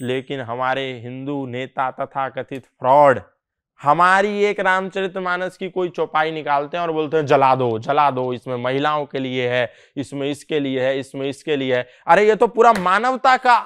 लेकिन हमारे हिंदू नेता तथा कथित फ्रॉड हमारी एक रामचरितमानस की कोई चौपाई निकालते हैं और बोलते हैं जला दो जला दो इसमें महिलाओं के लिए है इसमें इसके लिए है इसमें इसके लिए है अरे ये तो पूरा मानवता का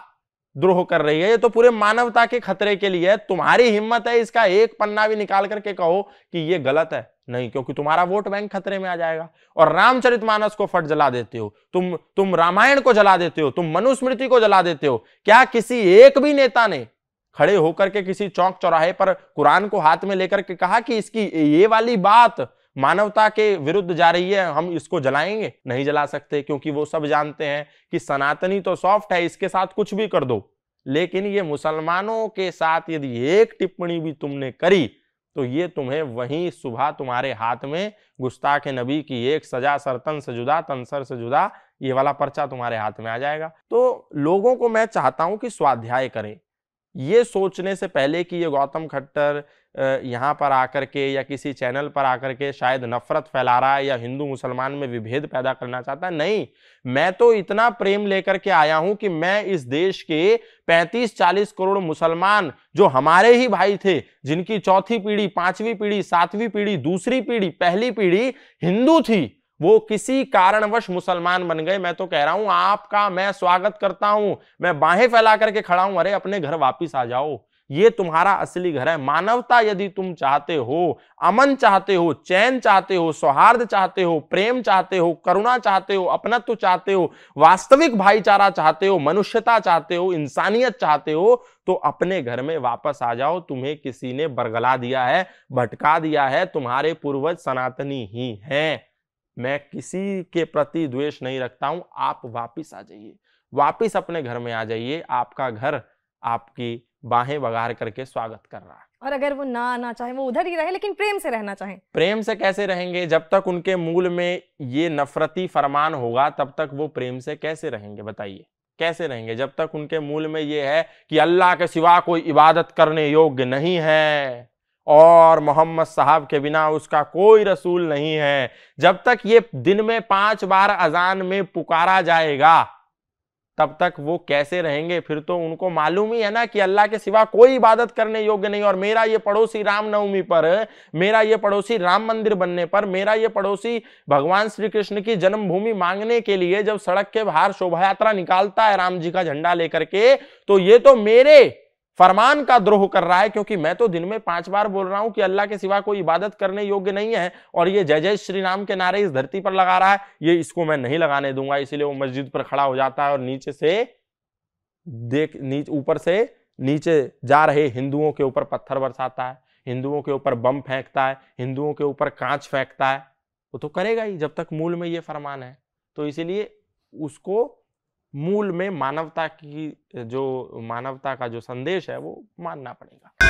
द्रोह कर रही है ये तो पूरे मानवता के खतरे के लिए है तुम्हारी हिम्मत है इसका एक पन्ना भी निकाल करके कहो कि ये गलत है नहीं क्योंकि तुम्हारा वोट बैंक खतरे में आ जाएगा और रामचरित मानस को फट जला देते हो तुम तुम रामायण को जला देते हो तुम मनुस्मृति को जला देते हो क्या किसी एक भी नेता ने खड़े होकर के किसी चौक चौराहे पर कुरान को हाथ में लेकर के कहा कि इसकी ये वाली बात मानवता के विरुद्ध जा रही है हम इसको जलाएंगे नहीं जला सकते क्योंकि वो सब जानते हैं कि सनातनी तो सॉफ्ट है इसके साथ कुछ भी कर दो लेकिन ये मुसलमानों के साथ यदि एक टिप्पणी भी तुमने करी तो ये तुम्हें वहीं सुबह तुम्हारे हाथ में गुस्ताख नबी की एक सजा सरतन से जुदा तनसर से जुदा ये वाला पर्चा तुम्हारे हाथ में आ जाएगा तो लोगों को मैं चाहता हूं कि स्वाध्याय करें ये सोचने से पहले कि ये गौतम खट्टर यहाँ पर आकर के या किसी चैनल पर आकर के शायद नफ़रत फैला रहा है या हिंदू मुसलमान में विभेद पैदा करना चाहता है नहीं मैं तो इतना प्रेम लेकर के आया हूँ कि मैं इस देश के 35-40 करोड़ मुसलमान जो हमारे ही भाई थे जिनकी चौथी पीढ़ी पांचवी पीढ़ी सातवीं पीढ़ी दूसरी पीढ़ी पहली पीढ़ी हिंदू थी वो किसी कारणवश मुसलमान बन गए मैं तो कह रहा हूं आपका मैं स्वागत करता हूं मैं बाहें फैला करके खड़ा हूं अरे अपने घर वापिस आ जाओ ये तुम्हारा असली घर है मानवता यदि तुम चाहते हो अमन चाहते हो चैन चाहते हो सौहार्द चाहते हो प्रेम चाहते हो करुणा चाहते हो अपनत्व चाहते हो वास्तविक भाईचारा चाहते हो मनुष्यता चाहते हो इंसानियत चाहते हो तो अपने घर में वापस आ जाओ तुम्हें किसी ने बरगला दिया है भटका दिया है तुम्हारे पूर्वज सनातनी ही हैं मैं किसी के प्रति द्वेष नहीं रखता हूं आप वापिस आ जाइए वापिस अपने घर में आ जाइए आपका घर आपकी बाहें बघार करके स्वागत कर रहा है और अगर वो ना आना चाहे वो उधर ही रहे लेकिन प्रेम से रहना चाहे प्रेम से कैसे रहेंगे जब तक उनके मूल में ये नफरती फरमान होगा तब तक वो प्रेम से कैसे रहेंगे बताइए कैसे रहेंगे जब तक उनके मूल में ये है कि अल्लाह के सिवा कोई इबादत करने योग्य नहीं है और मोहम्मद साहब के बिना उसका कोई रसूल नहीं है जब तक ये दिन में पांच बार अजान में पुकारा जाएगा तब तक वो कैसे रहेंगे फिर तो उनको मालूम ही है ना कि अल्लाह के सिवा कोई इबादत करने योग्य नहीं और मेरा ये पड़ोसी रामनवमी पर मेरा ये पड़ोसी राम मंदिर बनने पर मेरा ये पड़ोसी भगवान श्री कृष्ण की जन्मभूमि मांगने के लिए जब सड़क के बाहर शोभा यात्रा निकालता है राम जी का झंडा लेकर के तो ये तो मेरे फरमान का द्रोह कर रहा है क्योंकि मैं तो दिन में पांच बार बोल रहा हूं कि अल्लाह के सिवा कोई इबादत करने योग्य नहीं है और ये जय जय श्री नाम के नारे इस धरती पर लगा रहा है ये इसको मैं नहीं लगाने दूंगा इसलिए वो मस्जिद पर खड़ा हो जाता है और नीचे से देख नीच ऊपर से नीचे जा रहे हिंदुओं के ऊपर पत्थर बरसाता है हिंदुओं के ऊपर बम फेंकता है हिंदुओं के ऊपर कांच फेंकता है वो तो करेगा ही जब तक मूल में ये फरमान है तो इसीलिए उसको मूल में मानवता की जो मानवता का जो संदेश है वो मानना पड़ेगा